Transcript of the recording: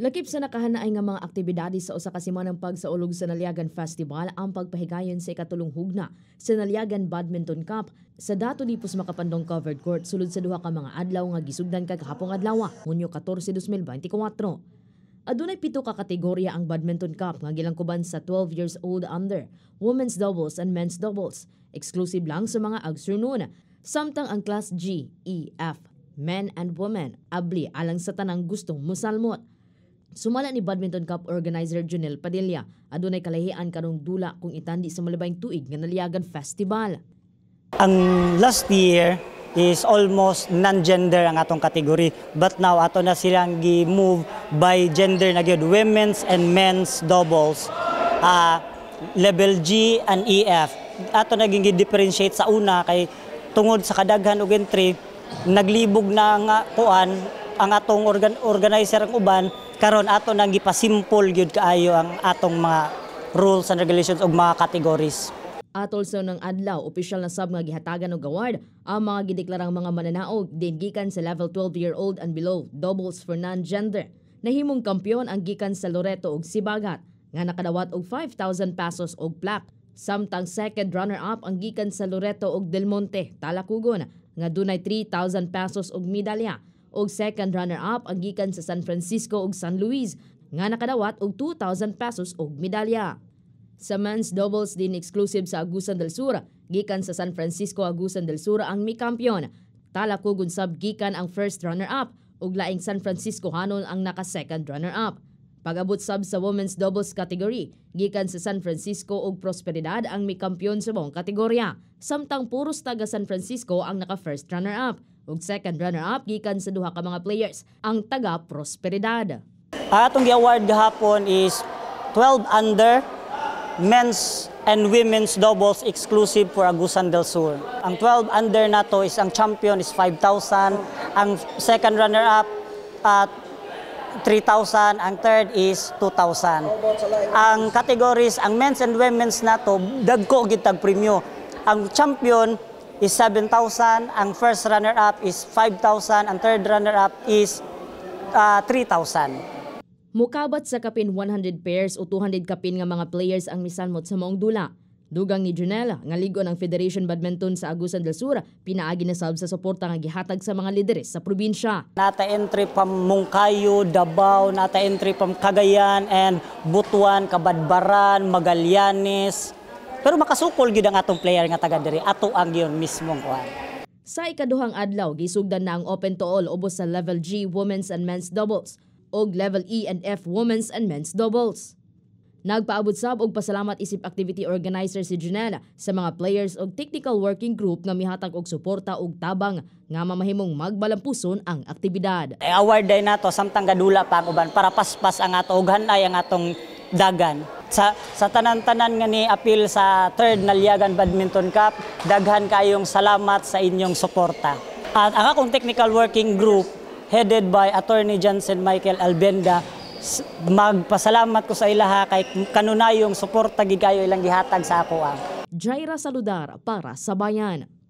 Lakip sa nakahanaay nga mga aktibidad sa usa ka semanang pagsaulog sa Naliagan Festival ang pagpahigayon sa ikatulong hugna sa Naliagan Badminton Cup sa dato di makapandong covered court sulod sa duha ka mga adlaw nga gisugdan kag hapong adlaw Hunyo 14, 2024. Adunay pito ka kategorya ang Badminton Cup nga gilangkuban sa 12 years old under, women's doubles and men's doubles, exclusive lang sa mga agsurnoon. Samtang ang class G, E, F, men and women, abli alang sa tanang gustong musalmot Sumala ni Badminton Cup organizer Junel Padilla, adunay kalahian karong dula kung itandi sa malibang tuig nga Naliagan Festival. Ang last year is almost non-gender ang atong kategory but now ato na silang gi-move by gender na gyud women's and men's doubles uh, level G and EF ato naging gi-differentiate sa una kay tungod sa kadaghan og entry naglibog na nga kuan ang atong organ organizer ang uban karon ato nang gipasimple gyud kaayo ang atong mga rules and regulations ug mga categories. Atol sa ng adlaw, opisyal na sab nga gihatagan og award ang mga gideklarang mga mananaog din gikan sa level 12 year old and below doubles for non-gender. Nahimong kampiyon ang gikan sa Loreto og Sibagat nga nakadawat og 5,000 pesos og plaque. Samtang second runner-up ang gikan sa Loreto og Del Monte, Talakugon nga dunay 3,000 pesos og medalya og second runner-up ang gikan sa San Francisco og San Luis nga nakadawat og 2,000 pesos og medalya. Sa men's doubles din exclusive sa Agusan del Sur, gikan sa San Francisco Agusan del Sur ang mi-kampiyon. Tala kugon sab gikan ang first runner-up og laing San Francisco Hanon ang naka-second runner-up. Pagabot sub sa women's doubles category, gikan sa San Francisco og Prosperidad ang mikampiyon sa buong kategorya, samtang puros taga San Francisco ang naka first runner-up ug second runner-up gikan sa duha ka mga players, ang taga Prosperidad. Atong gi-award gahapon is 12 under men's and women's doubles exclusive for Agusan del Sur. Ang 12 under nato is ang champion is 5,000, ang second runner-up at uh, 3,000. Ang third is 2,000. Ang categories, ang men's and women's na to, dagko gitag premyo. Ang champion is 7,000. Ang first runner-up is 5,000. Ang third runner-up is uh, ah, 3,000. Mukabat sa kapin 100 pairs o 200 kapin nga mga players ang misanmot sa maong dula. Dugang ni Junela, nga ligon ang Federation Badminton sa Agusan del Sur, pinaagi na sab sa suporta nga gihatag sa mga lideres sa probinsya. Nata entry pam Mungkayo, Davao, nata entry pam Cagayan and Butuan, Kabadbaran, Magallanes. Pero makasukol gyud ang atong player nga taga diri, ato ang yun mismong kuan. Sa ikaduhang adlaw, gisugdan na ang Open to All ubos sa Level G Women's and Men's Doubles ug Level E and F Women's and Men's Doubles. Nagpaabot sab og pasalamat isip activity organizer si Junana sa mga players og technical working group nga mihatag og suporta og tabang nga mamahimong magbalampuson ang aktibidad. I e, award day nato samtang gadula pa ang uban para paspas ang ato ughan ay ang atong dagan. Sa, sa tanan-tanan nga ni apil sa 3rd Naliagan Badminton Cup, daghan kayong salamat sa inyong suporta. At ang akong technical working group headed by Attorney Johnson Michael Albenda magpasalamat ko sa ilaha kay kanunayong suporta gigayo ilang gihatag sa ako. Jaira Saludar para sa Bayan.